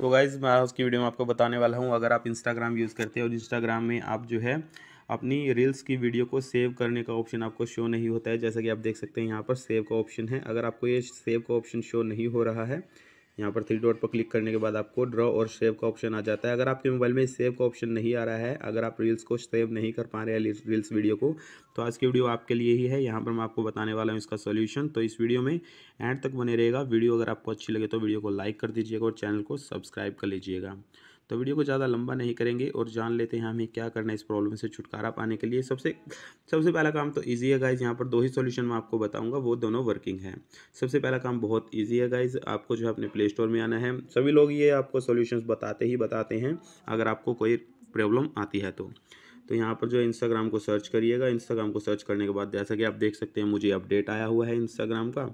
तो गाइज़ मैं आज की वीडियो में आपको बताने वाला हूँ अगर आप इंस्टाग्राम यूज़ करते हैं और इंस्टाग्राम में आप जो है अपनी रील्स की वीडियो को सेव करने का ऑप्शन आपको शो नहीं होता है जैसा कि आप देख सकते हैं यहाँ पर सेव का ऑप्शन है अगर आपको ये सेव का ऑप्शन शो नहीं हो रहा है यहाँ पर थ्री डॉट पर क्लिक करने के बाद आपको ड्रॉ और सेव का ऑप्शन आ जाता है अगर आपके मोबाइल में सेव का ऑप्शन नहीं आ रहा है अगर आप रील्स को सेव नहीं कर पा रहे हैं रील्स वीडियो को तो आज की वीडियो आपके लिए ही है यहाँ पर मैं आपको बताने वाला हूँ इसका सोल्यूशन तो इस वीडियो में एंड तक बने रहेगा वीडियो अगर आपको अच्छी लगे तो वीडियो को लाइक कर दीजिएगा और चैनल को सब्सक्राइब कर लीजिएगा तो वीडियो को ज़्यादा लंबा नहीं करेंगे और जान लेते हैं हमें क्या करना है इस प्रॉब्लम से छुटकारा पाने के लिए सबसे सबसे पहला काम तो ईजी है गाइज़ यहाँ पर दो ही सोल्यूशन मैं आपको बताऊँगा वो दोनों वर्किंग है सबसे पहला काम बहुत ईजी है गाइज़ आपको जो है अपने प्ले स्टोर में आना है सभी लोग ये आपको सोल्यूशन बताते ही बताते हैं अगर आपको कोई प्रॉब्लम आती है तो तो यहाँ पर जो इंस्टाग्राम को सर्च करिएगा इंस्टाग्राम को सर्च करने के बाद जैसा कि आप देख सकते हैं मुझे अपडेट आया हुआ है इंस्टाग्राम का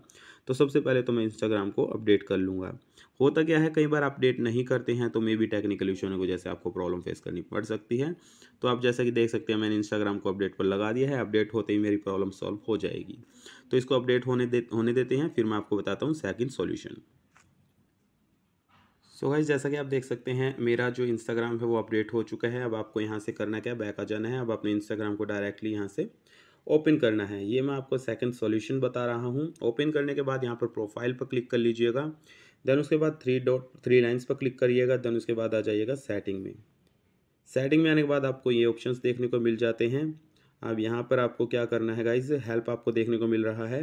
तो सबसे पहले तो मैं इंस्टाग्राम को अपडेट कर लूँगा होता क्या है कई बार अपडेट नहीं करते हैं तो मे बी टेक्निकल इशू होने को जैसे आपको प्रॉब्लम फेस करनी पड़ सकती है तो आप जैसा कि देख सकते हैं मैंने इंस्टाग्राम को अपडेट पर लगा दिया है अपडेट होते ही मेरी प्रॉब्लम सॉल्व हो जाएगी तो इसको अपडेट होने दे होने देते हैं फिर मैं आपको बताता हूँ second solution so so guys जैसा कि आप देख सकते हैं मेरा जो इंस्टाग्राम है वो अपडेट हो चुका है अब आपको यहाँ से करना क्या बैक आ जाना है अब अपने इंस्टाग्राम को डायरेक्टली यहाँ से ओपन करना है ये मैं आपको सेकंड सॉल्यूशन बता रहा हूँ ओपन करने के बाद यहाँ पर प्रोफाइल पर क्लिक कर लीजिएगा देन उसके बाद थ्री डॉट थ्री लाइन्स पर क्लिक करिएगा देन उसके बाद आ जाइएगा सेटिंग में सेटिंग में आने के बाद आपको ये ऑप्शंस देखने को मिल जाते हैं अब यहाँ पर आपको क्या करना है गाइज हेल्प आपको देखने को मिल रहा है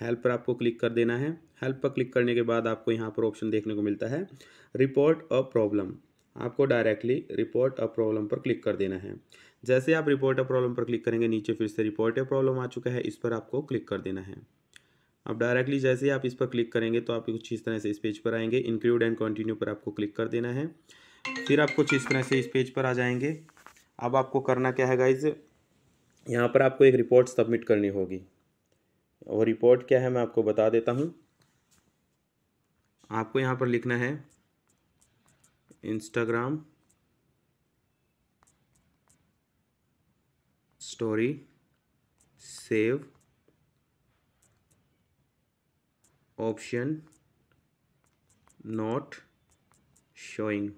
हेल्प पर आपको क्लिक कर देना है हेल्प पर क्लिक करने के बाद आपको यहाँ पर ऑप्शन देखने को मिलता है रिपोर्ट अ प्रॉब्लम आपको डायरेक्टली रिपोर्ट अ प्रॉब्लम पर क्लिक कर देना है जैसे आप रिपोर्ट अ प्रॉब्लम पर क्लिक करेंगे नीचे फिर से रिपोर्ट अ प्रॉब्लम आ चुका है इस पर आपको क्लिक कर देना है अब डायरेक्टली जैसे ही आप इस पर क्लिक करेंगे तो आप कुछ इस तरह से इस पेज पर आएंगे इंक्लूड एंड कंटिन्यू पर आपको क्लिक कर देना है फिर आप कुछ इस तरह से इस पेज पर आ जाएंगे अब आपको करना क्या है गाइज यहाँ पर आपको एक रिपोर्ट सबमिट करनी होगी वो रिपोर्ट क्या है मैं आपको बता देता हूँ आपको यहाँ पर लिखना है Instagram story save option not showing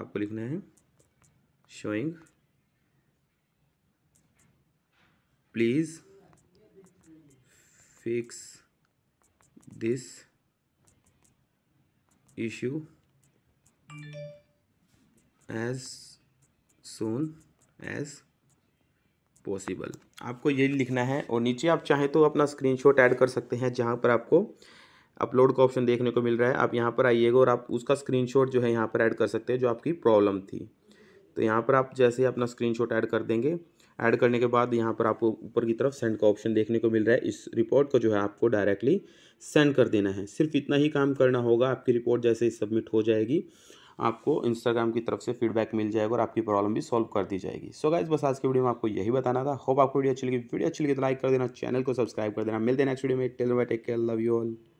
आपको लिखना है showing please fix this issue as soon as possible आपको ये लिखना है और नीचे आप चाहें तो अपना स्क्रीनशॉट ऐड कर सकते हैं जहाँ पर आपको अपलोड का ऑप्शन देखने को मिल रहा है आप यहाँ पर आइएगा और आप उसका स्क्रीनशॉट जो है यहाँ पर ऐड कर सकते हैं जो आपकी प्रॉब्लम थी तो यहाँ पर आप जैसे अपना स्क्रीनशॉट ऐड कर देंगे ऐड करने के बाद यहाँ पर आपको ऊपर की तरफ सेंड का ऑप्शन देखने को मिल रहा है इस रिपोर्ट को जो है आपको डायरेक्टली सेंड कर देना है सिर्फ इतना ही काम करना होगा आपकी रिपोर्ट जैसे ही सबमिट हो जाएगी आपको इंस्टाग्राम की तरफ से फीडबैक मिल जाएगा और आपकी प्रॉब्लम भी सॉल्व कर दी जाएगी सो गाइज बस आज की वीडियो में आपको यही बताना था होप आपको वीडियो अच्छी लगी वीडियो अच्छी लगी तो लाइक कर देना चैनल को सब्सक्राइब कर देना मिलते हैं नेक्स्ट वीडियो में till bye take care love you all